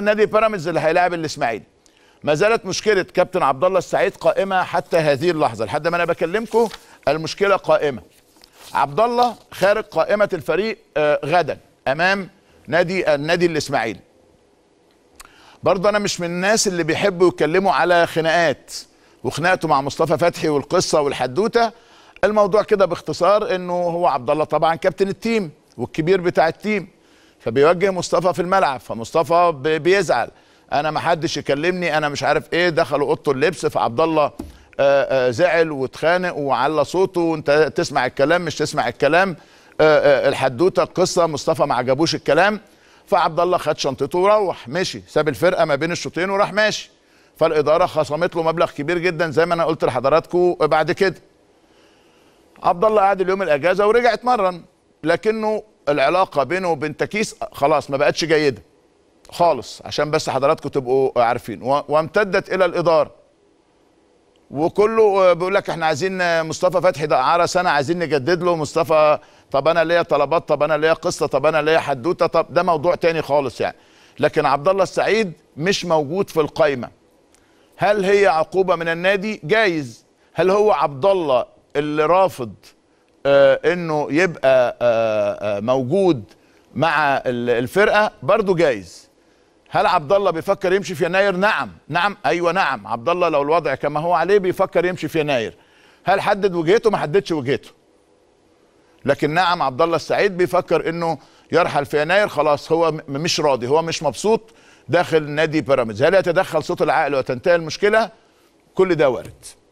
نادي بيراميدز اللي هيلاعب الاسماعيلي ما زالت مشكله كابتن عبد الله السعيد قائمه حتى هذه اللحظه لحد ما انا بكلمكم المشكله قائمه عبد الله خارج قائمه الفريق آه، غدا امام نادي النادي الاسماعيلي برضه انا مش من الناس اللي بيحبوا يتكلموا على خناقات وخناقته مع مصطفى فتحي والقصه والحدوته الموضوع كده باختصار انه هو عبد الله طبعا كابتن التيم والكبير بتاع التيم فبيوجه مصطفى في الملعب فمصطفى بيزعل انا ما حدش يكلمني انا مش عارف ايه دخلوا اوضه اللبس فعبد الله آه، آه، زعل واتخانق وعلى صوته وانت تسمع الكلام مش تسمع الكلام آه، الحدوته القصه مصطفى ما عجبوش الكلام فعبد الله خد شنطته وروح مشي ساب الفرقه ما بين الشوطين وراح ماشي فالاداره خصمت له مبلغ كبير جدا زي ما انا قلت لحضراتكم بعد كده عبد الله قعد اليوم الاجازه ورجع اتمرن لكنه العلاقه بينه وبين تكيس خلاص ما بقتش جيده خالص عشان بس حضراتكم تبقوا عارفين وامتدت الى الاداره وكله آه، بيقول لك احنا عايزين آه، مصطفى فتحي ده عارة سنه عايزين نجدد له مصطفى طب انا ليا طلبات طب انا ليا قصه طب انا ليا حدوته طب ده موضوع تاني خالص يعني لكن عبد الله السعيد مش موجود في القايمه هل هي عقوبه من النادي جايز هل هو عبد الله اللي رافض آه، انه يبقى آه، آه، موجود مع الفرقه برضه جايز هل عبد الله بيفكر يمشي في يناير نعم نعم ايوه نعم عبد الله لو الوضع كما هو عليه بيفكر يمشي في يناير هل حدد وجهته ما حددش وجهته لكن نعم عبد الله السعيد بيفكر انه يرحل في يناير خلاص هو مش راضي هو مش مبسوط داخل نادي بيراميدز هل يتدخل صوت العقل وتنتهي المشكله كل ده وارد